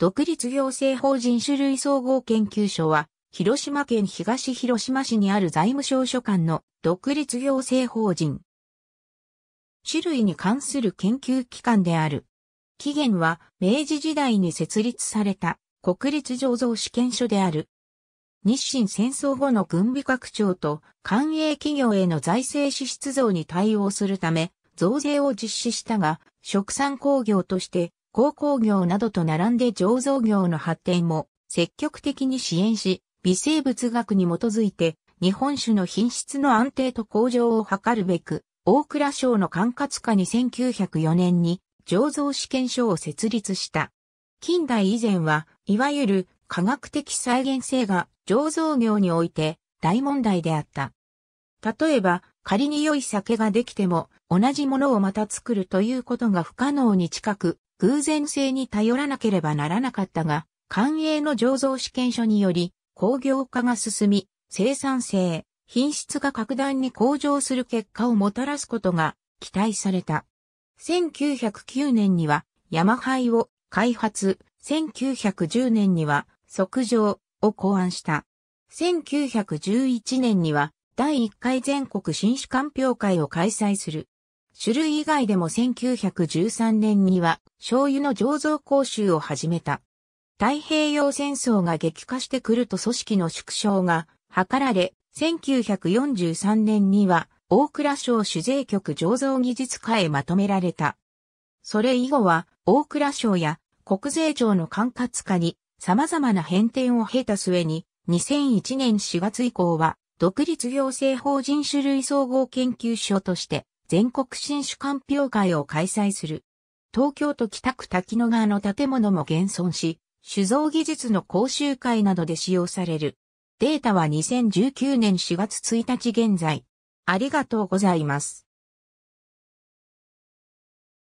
独立行政法人種類総合研究所は、広島県東広島市にある財務省所管の独立行政法人。種類に関する研究機関である。起源は明治時代に設立された国立醸造試験所である。日清戦争後の軍備拡張と官営企業への財政支出増に対応するため、増税を実施したが、食産工業として鉱工業などと並んで醸造業の発展も積極的に支援し、微生物学に基づいて日本酒の品質の安定と向上を図るべく、大蔵省の管轄下に1904年に醸造試験所を設立した。近代以前は、いわゆる科学的再現性が醸造業において大問題であった。例えば、仮に良い酒ができても同じものをまた作るということが不可能に近く、偶然性に頼らなければならなかったが、官営の醸造試験所により工業化が進み、生産性、品質が格段に向上する結果をもたらすことが期待された。1909年には山灰を開発、1910年には測定を考案した。1911年には第1回全国新種鑑評会を開催する。種類以外でも1913年には醤油の醸造講習を始めた。太平洋戦争が激化してくると組織の縮小が図られ、1943年には大倉省酒税局醸造技術課へまとめられた。それ以後は大倉省や国税庁の管轄下に様々な変転を経た末に2001年4月以降は独立行政法人種類総合研究所として全国新酒鑑評会を開催する。東京都北区滝野川の建物も現存し、酒造技術の講習会などで使用される。データは2019年4月1日現在。ありがとうございます。